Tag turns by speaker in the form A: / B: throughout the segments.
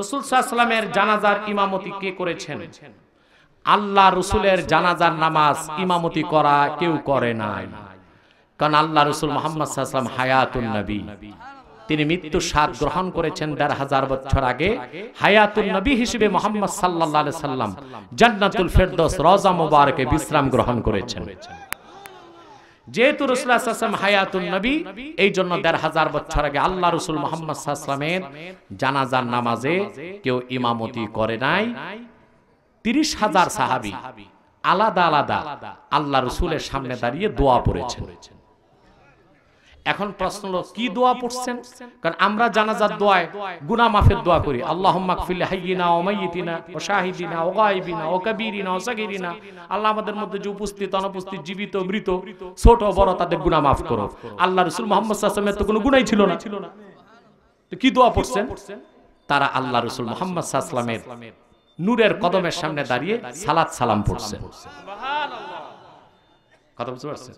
A: রসুল সাহসালামের জানাজার ইমামতি কে করেছেন আল্লাহ রসুলের জানাজার নামাজ ইমামতি করা কেউ করে নাই কারণ আল্লাহ রসুল মোহাম্মদ সাহসালাম হায়াতুল নবী তিনি মৃত্যু স্বাদ গ্রহণ করেছেন দেড় হাজার বছর আগে হায়াতুল নবী হিসেবে মোহাম্মদ সাল্লাহ সাল্লাম জান্নাতুল ফেরদোস রজা মুবারকে বিশ্রাম গ্রহণ করেছেন যেহেতু রসুল আসলাম হায়াতুল নবী এই জন্য দেড় হাজার বছর আগে আল্লাহ রসুল মোহাম্মদ সাহসালামের জানাজার নামাজে কেউ ইমামতি করে নাই তিরিশ হাজার সাহাবি আলাদা আলাদা আল্লাহ রসুলের সামনে দাঁড়িয়ে দোয়া পড়েছেন এখন প্রশ্ন হলো কি দোয়া পড়ছেন কারণ আমরা জানাজার দোয়ায় গুনা মাফের দোয়া করি আল্লাহুম্মা গফির হাইয়িনা ওয়া মাইয়িতিনা ওয়া শাহিদিনা ওয়া গায়বিনা ওয়া কাবীরিনা ওয়া সাগীরিনা আল্লাহ আমাদের মধ্যে যে উপস্থিত অনুপস্থিত জীবিত মৃত ছোট বড় তাদের গুনা মাফ করো আল্লাহ রসুল মোহাম্মদ সাল্লাল্লাহু তো কোনো গুনাই ছিল না তো কি দোয়া পড়ছেন তারা আল্লাহ রসুল মোহাম্মদ সাল্লাল্লাহু নূরের কদমের সামনে দাঁড়িয়ে সালাত সালাম পড়ছে কথা বুঝতে পারছেন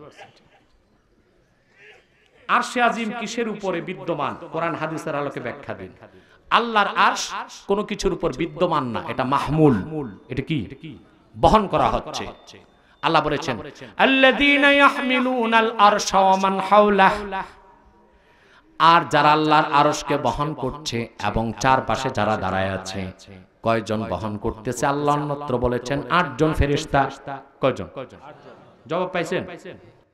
A: আরশে আজিম কিসের উপরে বিদ্যমান কোরআন হাদিসের আলোকে ব্যাখ্যা দিন আল্লাহর আরশ কোন কিছুর উপর বিদ্যমান না এটা মাহমুল এটা কি বহন করা হচ্ছে আল্লাহ বলেছেন আল্লাযীনা ইয়াহমিলুনাল আরশা ওয়া মান হাওলাহ আর যারা আল্লাহর আরশকে বহন করছে এবং চারপাশে যারা দাঁড়ায় আছে কয়জন বহন করতেছে আল্লাহ অন্যত্র বলেছেন আটজন ফেরেশতা কয়জন জবাব পাইছেন